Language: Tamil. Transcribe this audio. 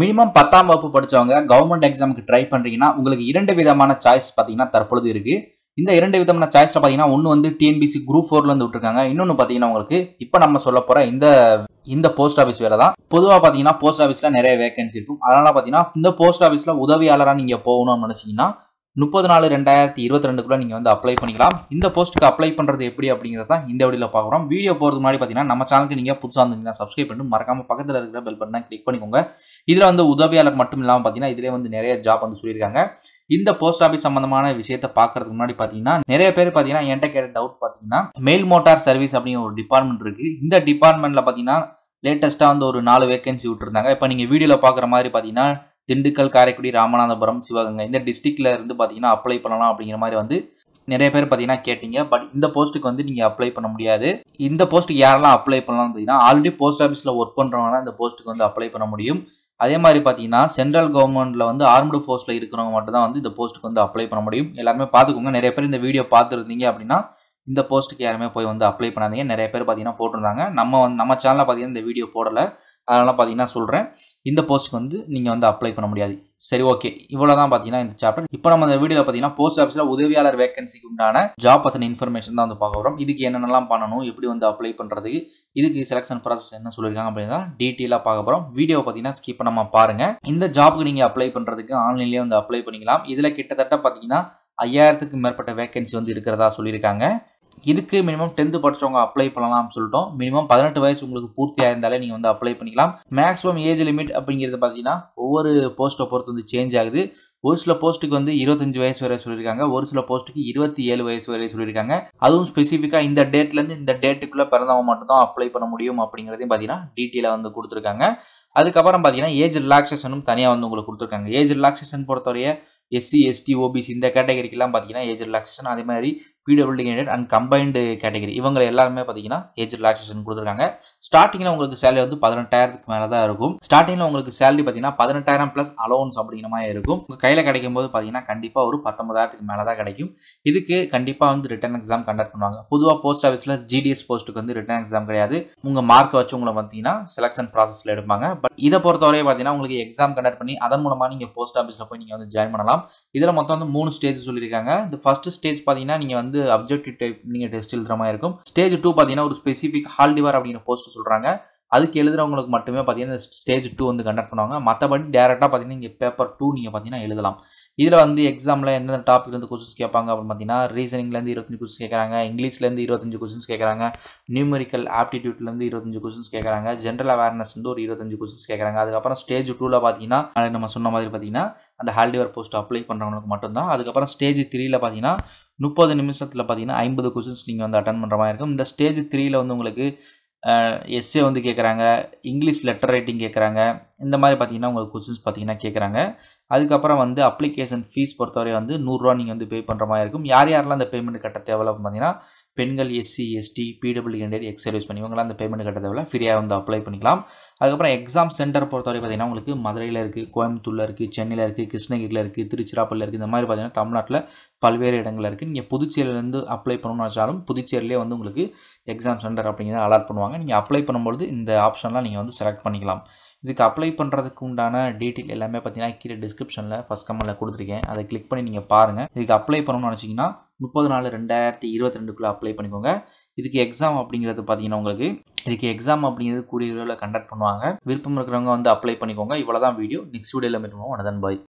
மினிமம் பத்தாம் வகுப்பு படித்தவங்க கவர்மெண்ட் எக்ஸாமுக்கு ட்ரை பண்ணுறீங்கன்னா உங்களுக்கு இரண்டு விதமான சாய்ஸ் பார்த்தீங்கன்னா தற்பொழுது இருக்குது இந்த இரண்டு விதமான சாய்ஸில் பார்த்தீங்கன்னா ஒன்று வந்து டிஎன்பிசி குரூப் ஃபோர்லேருந்து விட்டுருக்காங்க இன்னொன்று பார்த்தீங்கன்னா உங்களுக்கு இப்போ நம்ம சொல்ல போகிற இந்த இந்த போஸ்ட் ஆஃபீஸ் வேலை தான் பொதுவாக பார்த்தீங்கன்னா போஸ்ட் ஆஃபீஸில் நிறைய வேகன்சி இருக்கும் அதனால் பார்த்தீங்கன்னா இந்த போஸ்ட் ஆஃபீஸில் உதவியாளராக நீங்கள் போகணும்னு நினச்சிங்கன்னா முப்பது நாலு ரெண்டாயிரத்தி இருபத்தி ரெண்டுக்குள்ள நீங்கள் வந்து அப்ளை பண்ணிக்கலாம் இந்த போஸ்ட்டுக்கு அப்ளை பண்ணுறது எப்படி அப்படிங்கிறது தான் இந்த வீடியோவில் பார்க்குறோம் வீடியோ போகிறது முன்னாடி பார்த்தீங்கன்னா நம்ம சேனலுக்கு நீங்கள் புதுசாக வந்துருந்தீங்கன்னா சப்ஸ்கிரைப் பண்ணிட்டு மறக்காமல் பக்கத்தில் இருக்கிற பெல் பட்டனை கிளிக் பண்ணிக்கோங்க இதில் வந்து உதவியாளர் மட்டும் இல்லாமல் பார்த்தீங்கன்னா இதிலே வந்து நிறைய ஜாப் வந்து சொல்லியிருக்காங்க இந்த போஸ்ட் ஆஃபீஸ் சம்பந்தமான விஷயத்தை பார்க்கறதுக்கு முன்னாடி பார்த்தீங்கன்னா நிறைய பேர் பார்த்தீங்கன்னா என்கிட்ட கேட்ட டவுட் பார்த்தீங்கன்னா மெயில் மோட்டார் சர்வீஸ் அப்படிங்கிற ஒரு டிபார்ட்மெண்ட் இருக்குது இந்த டிபார்ட்மெண்ட்டில் பார்த்தீங்கன்னா லேட்டஸ்ட்டாக வந்து ஒரு நாலு வேகன்சி விட்டுருந்தாங்க இப்போ நீங்கள் வீடியோவில் பார்க்குற மாதிரி பார்த்தீங்கன்னா திண்டுக்கல் காரைக்குடி ராமநாதபுரம் சிவகங்கை இந்த டிஸ்ட்ரிக்டில் இருந்து பார்த்தீங்கன்னா அப்ளை பண்ணலாம் அப்படிங்கிற மாதிரி வந்து நிறைய பேர் பார்த்தீங்கன்னா கேட்டீங்க பட் இந்த போஸ்ட்டுக்கு வந்து நீங்கள் அப்ளை பண்ண முடியாது இந்த போஸ்ட்டுக்கு யாரெல்லாம் அப்ளை பண்ணலாம் பார்த்தீங்கன்னா ஆல்ரெடி போஸ்ட் ஆஃபீஸில் ஒர்க் பண்ணுறவங்க தான் இந்த போஸ்ட்டுக்கு வந்து அப்ளை பண்ண முடியும் அதே மாதிரி பார்த்தீங்கன்னா சென்ட்ரல் கவர்மெண்ட்டில் வந்து ஆர்ம்டு போஸ்ட்டில் இருக்கிறவங்க மட்டும் தான் வந்து இந்த போஸ்ட்டுக்கு வந்து அப்ளை பண்ண முடியும் எல்லாருமே பார்த்துக்கோங்க நிறைய பேர் இந்த வீடியோ பார்த்துருந்தீங்க அப்படின்னா இந்த போஸ்ட்டுக்கு யாருமே போய் வந்து அப்ளை பண்ணாதீங்க நிறைய பேர் பார்த்தீங்கன்னா போட்டிருந்தாங்க நம்ம வந்து நம்ம சேனலில் பார்த்தீங்கன்னா இந்த வீடியோ போடலை அதனால் பார்த்தீங்கன்னா சொல்கிறேன் இந்த போஸ்ட்டுக்கு வந்து நீங்கள் வந்து அப்ளை பண்ண முடியாது சரி ஓகே இவ்வளோ தான் பார்த்தீங்கன்னா இந்த சாப்டர் இப்போ நம்ம இந்த வீடியோவில் பார்த்தீங்கன்னா போஸ்ட் ஆஃபீஸில் உதவியாளர் வேகன்சிக்கு உண்டான ஜாப் பற்றின இன்ஃபர்மேஷன் தான் வந்து பார்க்க வரோம் இதுக்கு என்னென்னலாம் பண்ணணும் எப்படி வந்து அப்ளை பண்ணுறது இதுக்கு செலெக்ஷன் ப்ராசஸ் என்ன சொல்லியிருக்காங்க அப்படின்னா டீட்டெயிலாக பார்க்க போகிறோம் வீடியோ பார்த்தீங்கன்னா ஸ்கிப் பண்ணாமல் பாருங்கள் இந்த ஜாப்புக்கு நீங்கள் அப்ளை பண்ணுறதுக்கு ஆன்லைன்லேயே வந்து அப்ளை பண்ணிக்கலாம் இதில் கிட்டத்தட்ட பார்த்தீங்கன்னா ஐயாயிரத்துக்கு மேற்பட்ட வேகன்சி வந்து இருக்கிறதா சொல்லியிருக்காங்க இதுக்கு மினிமம் டென்த்து படிச்சவங்க அப்ளை பண்ணலாம்னு சொல்லிட்டோம் மினிமம் பதினெட்டு வயசு உங்களுக்கு பூர்த்தியாக இருந்தாலே நீங்கள் வந்து அப்ளை பண்ணிக்கலாம் மேக்ஸிமம் ஏஜ் லிமிட் அப்படிங்கிறது பார்த்தீங்கன்னா ஒவ்வொரு போஸ்ட்டை பொறுத்து வந்து சேஞ்ச் ஆகுது ஒரு சில போஸ்ட்டுக்கு வந்து இருபத்தஞ்சு வயசு வரை சொல்லியிருக்காங்க ஒரு சில போஸ்ட்டுக்கு இருபத்தி ஏழு வயசு வரை சொல்லியிருக்காங்க அதுவும் ஸ்பெசிஃபிக்காக இந்த டேட்லேருந்து இந்த டேட்டுக்குள்ளே பிறந்தவங்க மட்டும்தான் அப்ளை பண்ண முடியும் அப்படிங்கிறதையும் பார்த்தீங்கன்னா டீட்டெயிலாக வந்து கொடுத்துருக்காங்க அதுக்கப்புறம் பார்த்தீங்கன்னா ஏஜ் ரிலாக்ஸேஷனும் தனியாக வந்து உங்களுக்கு கொடுத்துருக்காங்க ஏஜ் ரிலாக்ஸேஷன் பொறுத்தவரைய எஸ்சி எஸ்டி ஓபிசி இந்த கேட்டகரிக்கெல்லாம் பார்த்தீங்கன்னா ஏஜ் ரிலாக்ஸேஷன் அதே மாதிரி PW candidate and combined category இவங்க எல்லாருமே பார்த்தீங்கன்னா ஏஜ் ரிலாக்ஸேஷன் கொடுத்துருக்காங்க ஸ்டார்டிங்கில் உங்களுக்கு சேலரி வந்து பதினெட்டாயிரத்துக்கு மேலே தான் இருக்கும் ஸ்டார்டிங்கில் உங்களுக்கு சேலரி பார்த்தீங்கன்னா பதினெட்டாயிரம் ப்ளஸ் அலோன்ஸ் அப்படிங்கிற மாதிரி இருக்கும் உங்கள் கையில் கிடைக்கும் போது பார்த்தீங்கன்னா கண்டிப்பாக ஒரு பத்தொன்பதாயிரத்துக்கு மேலே தான் கிடைக்கும் இதுக்கு கண்டிப்பாக வந்து ரிட்டர்ன் எக்ஸாம் கண்டக்ட் பண்ணுவாங்க பொதுவாக போஸ்ட் ஆஃபீஸில் ஜிடிஎஸ் போஸ்ட்டுக்கு வந்து ரிட்டர்ன் எக்ஸாம் கிடையாது உங்கள் மார்க் வச்சு உங்களை பார்த்தீங்கன்னா செலெக்ஷன் ப்ராசஸில் எடுப்பாங்க பட் இதை பொறுத்தவரை பார்த்தீங்கன்னா உங்களுக்கு எக்ஸாம் கண்டக்ட் பண்ணி அதன் மூலமாக நீங்கள் போஸ்ட் ஆஃபீஸில் போய் நீங்கள் வந்து ஜாயின் பண்ணலாம் இதில் மொத்தம் வந்து மூணு ஸ்டேஜ் சொல்லியிருக்காங்க இந்த ஃபஸ்ட்டு ஸ்டேஜ் பார்த்தீங்கன்னா நீங்கள் வந்து வந்து அப்ஜெக்டிவ் டைப் நீங்கள் டெஸ்ட் எழுதுற மாதிரி இருக்கும் ஸ்டேஜ் டூ பார்த்தீங்கன்னா ஒரு ஸ்பெசிஃபிக் ஹால்டிவார் அப்படிங்கிற போஸ்ட் சொல்கிறாங்க அதுக்கு எழுதுறவங்களுக்கு மட்டுமே பார்த்தீங்கன்னா ஸ்டேஜ் டூ வந்து கண்டக்ட் பண்ணுவாங்க மற்றபடி டேரெக்டாக பார்த்தீங்கன்னா இங்கே பேப்பர் டூ நீங்கள் பார்த்தீங்கன்னா எழுதலாம் இதில் வந்து எக்ஸாமில் எந்தெந்த டாப்பிக்லேருந்து கொஸ்டின்ஸ் கேட்பாங்க அப்படின்னு பார்த்தீங்கன்னா ரீசனிங்லேருந்து இருபத்தஞ்சு கொஸ்டின் கேட்குறாங்க இங்கிலீஷ்லேருந்து இருபத்தஞ்சு கொஸ்டின்ஸ் கேட்குறாங்க நியூமெரிக்கல் ஆப்டிடியூட்லேருந்து இருபத்தஞ்சு கொஸ்டின்ஸ் கேட்குறாங்க ஜென்ரல் அவேர்னஸ் வந்து ஒரு இருபத்தஞ்சு கொஸ்டின்ஸ் கேட்குறாங்க அதுக்கப்புறம் ஸ்டேஜ் டூவில் பார்த்தீங்கன்னா நம்ம சொன்ன மாதிரி பார்த்தீங்கன்னா அந்த ஹால்டிவர் போஸ்ட் அப்ளை பண்ணுறவங்களுக்கு மட்டும்தான் அதுக்கப்புறம் ஸ்டேஜ் த்ரீயில் பார்த்தீங்கன்னா முப்பது நிமிஷத்தில் பார்த்தீங்கன்னா ஐம்பது கொஷின்ஸ் நீங்கள் வந்து அட்டன் பண்ணுற மாதிரி இருக்கும் இந்த ஸ்டேஜ் த்ரீயில் வந்து உங்களுக்கு எஸ்ஏ வந்து கேட்குறாங்க இங்கிலீஷ் லெட்டர் ரைட்டிங் கேட்குறாங்க இந்த மாதிரி பார்த்தீங்கன்னா உங்களுக்கு கொஷின்ஸ் பார்த்தீங்கன்னா கேட்குறாங்க அதுக்கப்புறம் வந்து அப்ளிகேஷன் ஃபீஸ் பொறுத்தவரை வந்து நூறுரூவா நீங்கள் வந்து பே பண்ணுற மாதிரி இருக்கும் யார் யாரெல்லாம் அந்த பேமெண்ட் கட்ட தேவை பார்த்தீங்கன்னா பெண்கள் SC ST PW candidate ex service பண்ணி இவங்களாம் அந்த பேமெண்ட் கட்டதவில்லை ஃப்ரீயாக வந்து அப்ளை பண்ணிக்கலாம் அதுக்கப்புறம் எக்ஸாம் சென்டர் பொறுத்தவரை பார்த்திங்கன்னா உங்களுக்கு மதுரையில் இருக்குது கோயம்புத்தூரில் இருக்குது சென்னையில் இருக்குது கிருஷ்ணகிரியில் இருக்குது திருச்சிராப்பள்ளியில் இருக்குது இந்த மாதிரி பார்த்திங்கன்னா தமிழ்நாட்டில் பல்வேறு இடங்கள் இருக்குது நீங்கள் புதுச்சேரியிலேருந்து அப்ளை பண்ணணும்னு வச்சாலும் புதுச்சேரியிலே வந்து உங்களுக்கு எக்ஸாம் சென்டர் அப்படிங்கிறத அலாட் பண்ணுவாங்க நீங்கள் அப்ளை பண்ணும்பொழுது இந்த ஆப்ஷன்லாம் நீங்கள் வந்து செலக்ட் பண்ணிக்கலாம் இதுக்கு அப்ளை பண்ணுறதுக்கு உண்டான டீட்டெயில் எல்லாமே பார்த்தீங்கன்னா கீழே டிஸ்கிரிப்ஷனில் ஃபஸ்ட் கம்மில் கொடுத்துருக்கேன் அதை கிளிக் பண்ணி நீங்கள் பாருங்கள் இதுக்கு அப்ளை பண்ணணும்னு வச்சிங்கன்னா முப்பது நாலு ரெண்டாயிரத்தி இருபத்தி ரெண்டுக்குள்ளே அப்ளை பண்ணிக்கோங்க இதுக்கு எக்ஸாம் அப்படிங்கிறது பார்த்தீங்கன்னா உங்களுக்கு இதுக்கு எக்ஸாம் அப்படிங்கிறது கூடிய விரைவில் கண்டக்ட் பண்ணுவாங்க விருப்பம் இருக்கிறவங்க வந்து அப்ளை பண்ணிக்கோங்க இவ்வளோ தான் வீடியோ நெக்ஸ்ட் வீடியோவில் மீட் பண்ணுவோம் உனதன் பாய்